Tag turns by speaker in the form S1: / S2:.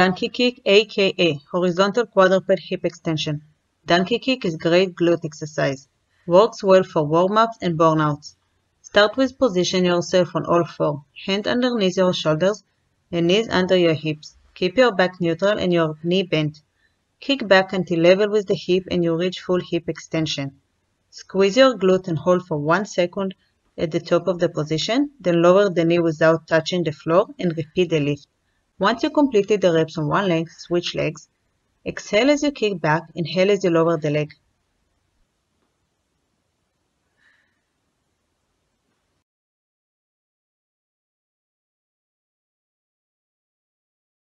S1: Donkey kick aka horizontal quadruped hip extension. Donkey kick is great glute exercise. Works well for warm-ups and burnouts. Start with position yourself on all four, hand underneath your shoulders and knees under your hips. Keep your back neutral and your knee bent. Kick back until level with the hip and you reach full hip extension. Squeeze your glute and hold for 1 second at the top of the position, then lower the knee without touching the floor and repeat the lift. Once you completed the reps on one leg, switch legs. Exhale as you kick back, inhale as you lower the leg